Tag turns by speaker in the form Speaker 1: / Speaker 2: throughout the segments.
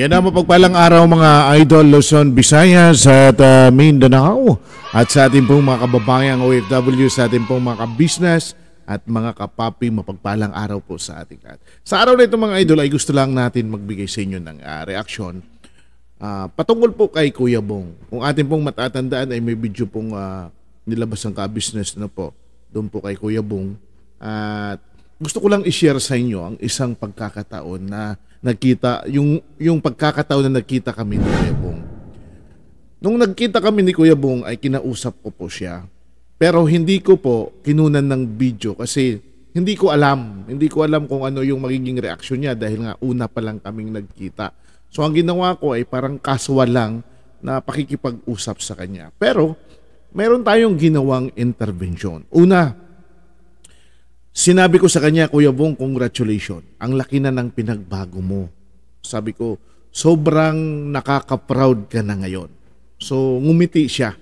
Speaker 1: Yan ang mapagpalang araw mga idol Luzon, Visayas at uh, Mindanao at sa ating pong mga kababayang OFW, sa ating pong mga kabisnes at mga kapapi, mapagpalang araw po sa ating lahat. Sa araw na ito mga idol ay gusto lang natin magbigay sa inyo ng uh, reaksyon uh, patungkol po kay Kuya Bong. Kung ating pong matatandaan ay may video pong uh, nilabas ng kabisnes na po doon po kay Kuya Bong at uh, gusto ko lang i-share sa inyo ang isang pagkakataon na nagkita, yung, yung pagkakataon na nagkita kami ni Kuya Bong. Nung nagkita kami ni Kuya Bong ay kinausap ko po siya. Pero hindi ko po kinunan ng video kasi hindi ko alam. Hindi ko alam kung ano yung magiging reaksyon niya dahil nga una pa lang kaming nagkita. So ang ginawa ko ay parang casual lang na pakikipag-usap sa kanya. Pero meron tayong ginawang intervention. Una, Sinabi ko sa kanya, Kuya Bong, congratulations. Ang laki na ng pinagbago mo. Sabi ko, sobrang nakaka-proud ka na ngayon. So, ngumiti siya.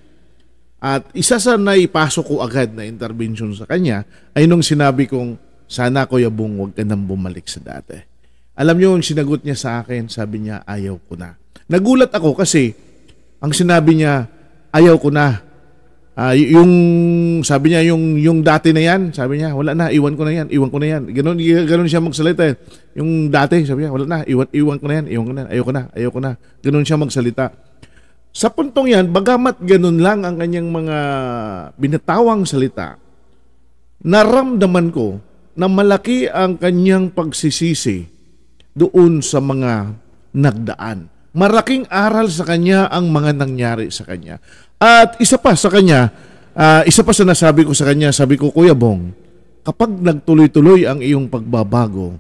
Speaker 1: At isa sa naipasok ko agad na intervention sa kanya ay nung sinabi kong, sana Kuya Bong, huwag ka nang bumalik sa dati. Alam niyo, yung sinagot niya sa akin, sabi niya, ayaw ko na. Nagulat ako kasi ang sinabi niya, ayaw ko na Uh, yung sabi niya yung yung dati na yan, sabi niya, wala na, iwan ko na yan, iwan ko na yan. Ganun ganun siya magsalita. Eh. Yung dati, sabi niya, wala na, iwan iwan ko na yan, iwan ko na, ayoko na, ayoko na. Ganun siya magsalita. Sa puntong yan, bagamat ganun lang ang kanyang mga binatawang salita, naramdaman ko na malaki ang kanyang pagsisisi doon sa mga nagdaan. Maraking aral sa kanya ang mga nangyari sa kanya. At isa pa sa kanya, uh, isa pa sa nasabi ko sa kanya, sabi ko, Kuya Bong, kapag nagtuloy-tuloy ang iyong pagbabago,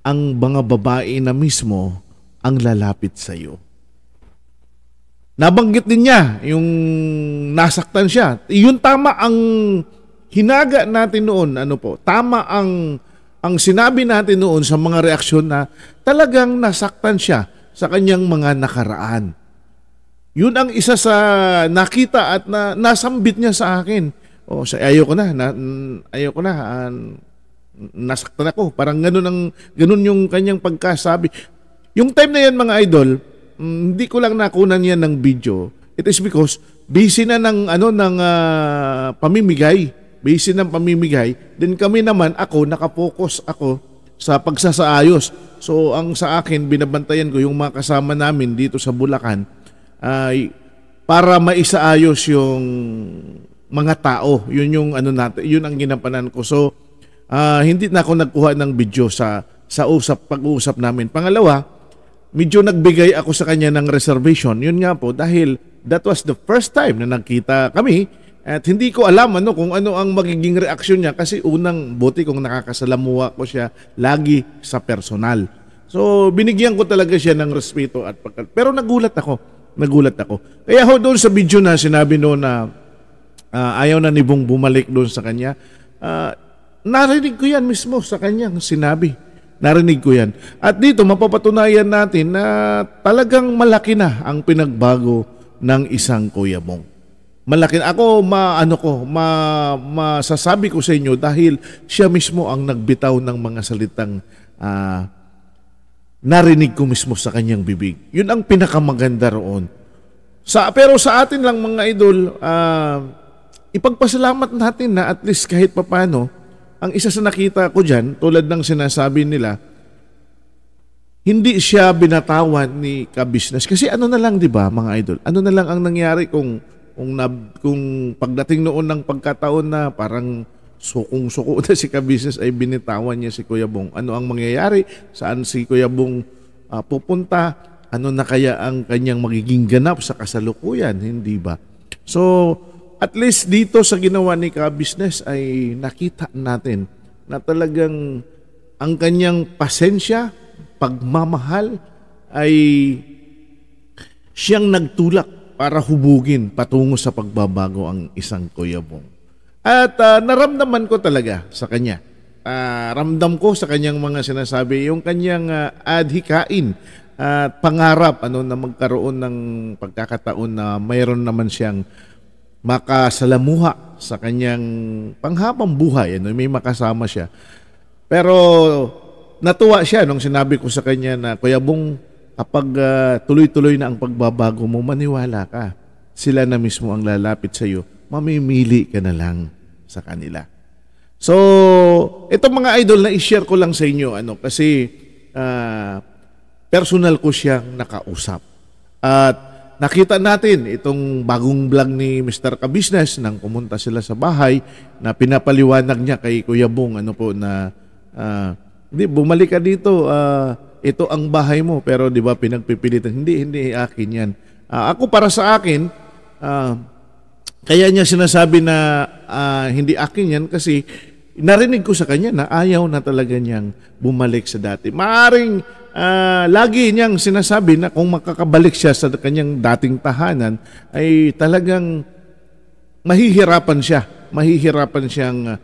Speaker 1: ang mga babae na mismo ang lalapit sa iyo. Nabanggit din niya yung nasaktan siya. Yun tama ang hinaga natin noon, ano po. Tama ang ang sinabi natin noon sa mga reaksyon na talagang nasaktan siya sa kanyang mga nakaraan. Yun ang isa sa nakita at na, nasambit niya sa akin. Oh, ayoko na, na ayoko na, uh, nasaktan ako. Parang ganun, ang, ganun yung kanyang pagkasabi. Yung time na yan mga idol, mm, hindi ko lang nakunan yan ng video. It is because busy na ng ano ng uh, pamimigay, busy ng pamimigay. Then kami naman ako nakapokus ako sa pagsasaayos. So ang sa akin binabantayan ko yung mga kasama namin dito sa Bulacan uh, para maisaayos yung mga tao. Yun yung ano natin, yun ang ginampanan ko. So, uh, hindi na ako nagkuha ng video sa sa usap pag-uusap namin. Pangalawa, medyo nagbigay ako sa kanya ng reservation. Yun nga po dahil that was the first time na nagkita kami at hindi ko alam ano kung ano ang magiging reaksyon niya kasi unang buti kong nakakasalamuha ko siya lagi sa personal. So binigyan ko talaga siya ng respeto at pagkat pero nagulat ako nagulat ako. Kaya ho doon sa video na sinabi noon na uh, ayaw na ni Bong bumalik doon sa kanya, uh, narinig ko yan mismo sa kanyang sinabi. Narinig ko yan. At dito mapapatunayan natin na talagang malaki na ang pinagbago ng isang Kuya Bong. Malaki ako maano ko ma, masasabi ko sa inyo dahil siya mismo ang nagbitaw ng mga salitang uh, narinig ko mismo sa kanyang bibig. Yun ang pinakamaganda roon. Sa, pero sa atin lang mga idol, uh, ipagpasalamat natin na at least kahit papano, ang isa sa nakita ko dyan, tulad ng sinasabi nila, hindi siya binatawan ni ka-business. Kasi ano na lang, di ba, mga idol? Ano na lang ang nangyari kung, kung, na, kung pagdating noon ng pagkataon na parang So kung suko na si Kabusiness ay binitawan niya si Kuya Bong, ano ang mangyayari? Saan si Kuya Bong uh, pupunta? Ano na kaya ang kanyang magiging ganap sa kasalukuyan? Hindi ba? So at least dito sa ginawa ni Kabusiness ay nakita natin na talagang ang kanyang pasensya, pagmamahal ay siyang nagtulak para hubugin patungo sa pagbabago ang isang Kuya Bong. At uh, naramdaman ko talaga sa kanya. Uh, ramdam ko sa kanyang mga sinasabi, yung kanyang uh, adhikain at uh, pangarap ano na magkaroon ng pagkakataon na mayroon naman siyang makasalamuha sa kanyang panghabang buhay ano may makasama siya pero natuwa siya nung sinabi ko sa kanya na kuya bong kapag uh, tuloy-tuloy na ang pagbabago mo maniwala ka sila na mismo ang lalapit sa iyo mamimili ka na lang sa kanila. So, itong mga idol na i-share ko lang sa inyo ano kasi uh, personal ko siyang nakausap. At nakita natin itong bagong vlog ni Mr. Kabusiness nang kumunta sila sa bahay na pinapaliwanag niya kay Kuya Bong ano po na uh, hindi bumalik ka dito uh, ito ang bahay mo pero 'di ba pinagpipilitan hindi hindi akin 'yan. Uh, ako para sa akin uh, kaya niya sinasabi na uh, hindi akin yan kasi narinig ko sa kanya na ayaw na talaga niyang bumalik sa dati. Maaring uh, lagi niyang sinasabi na kung makakabalik siya sa kanyang dating tahanan ay talagang mahihirapan siya. Mahihirapan siyang uh,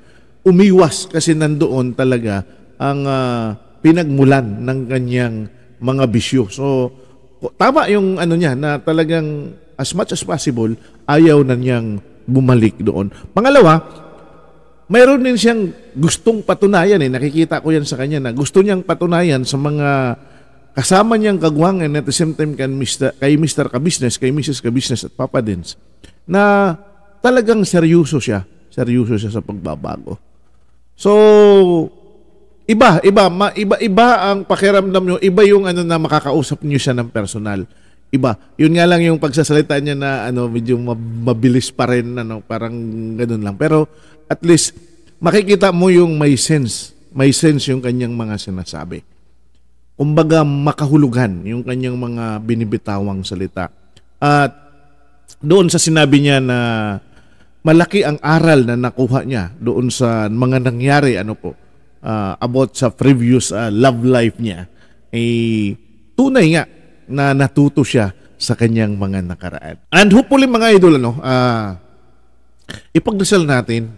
Speaker 1: umiwas kasi nandoon talaga ang uh, pinagmulan ng kanyang mga bisyo. So, tama yung ano niya na talagang as much as possible, ayaw na niyang bumalik doon. Pangalawa, mayroon din siyang gustong patunayan eh. Nakikita ko yan sa kanya na gusto niyang patunayan sa mga kasama niyang kagwangan at the same time kay Mr. kay Mr. Kabisnes, kay Mrs. Kabisnes at Papa Dins na talagang seryoso siya. Seryoso siya sa pagbabago. So, iba, iba, ma, iba, iba ang pakiramdam nyo, iba yung ano na makakausap niyo siya ng personal iba. Yun nga lang yung pagsasalita niya na ano medyo mabilis pa rin ano parang ganoon lang. Pero at least makikita mo yung may sense, may sense yung kanyang mga sinasabi. Kumbaga makahulugan yung kanyang mga binibitawang salita. At doon sa sinabi niya na malaki ang aral na nakuha niya doon sa mga nangyari ano po uh, about sa previous uh, love life niya eh, tunay nga na natuto siya sa kanyang mga nakaraan. And hopefully mga idol, ano, uh, ipagdasal natin,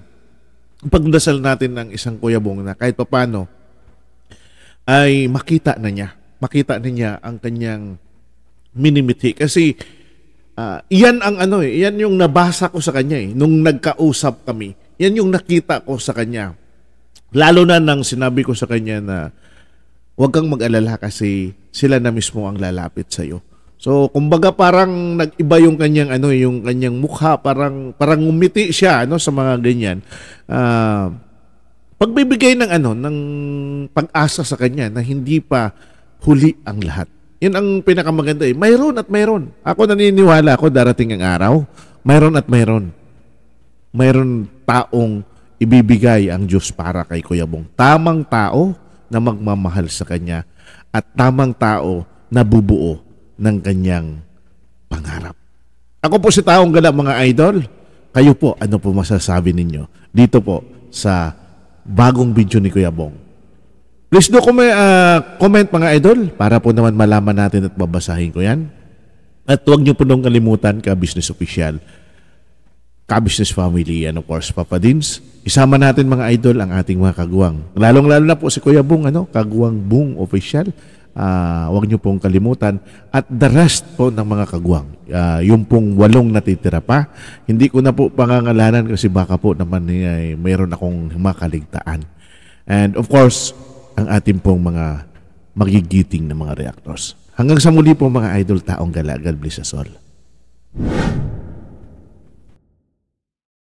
Speaker 1: ipagdasal natin ng isang Kuya Bong na kahit papano ay makita na niya, makita na niya ang kanyang minimiti. Kasi uh, ah, yan ang ano eh, yan yung nabasa ko sa kanya eh, nung nagkausap kami. Yan yung nakita ko sa kanya. Lalo na nang sinabi ko sa kanya na huwag kang mag-alala kasi sila na mismo ang lalapit sa iyo. So, kumbaga parang nag-iba yung kanyang ano, yung kanyang mukha, parang parang umiti siya ano sa mga ganyan. Uh, pagbibigay ng ano, ng pag-asa sa kanya na hindi pa huli ang lahat. Yun ang pinakamaganda eh. Mayroon at mayroon. Ako naniniwala ako darating ang araw. Mayroon at mayroon. Mayroon taong ibibigay ang Diyos para kay Kuya Bong. Tamang tao na magmamahal sa Kanya at tamang tao na bubuo ng Kanyang pangarap. Ako po si Taong Gala mga idol. Kayo po, ano po masasabi ninyo dito po sa bagong video ni Kuya Bong? Please do comment, uh, ah, comment mga idol para po naman malaman natin at babasahin ko yan. At huwag niyo po nung kalimutan ka business official Kabisnes Family and of course Papa Dins. Isama natin mga idol ang ating mga kaguwang. Lalong-lalo na po si Kuya Bung, ano, Kaguwang Bung official. Uh, huwag niyo pong kalimutan at the rest po ng mga kaguwang. Uh, ah, yung pong walong natitira pa, hindi ko na po pangangalanan kasi baka po naman ay eh, mayroon akong makaligtaan. And of course, ang ating pong mga magigiting na mga reactors. Hanggang sa muli po mga idol, taong gala. God bless us all.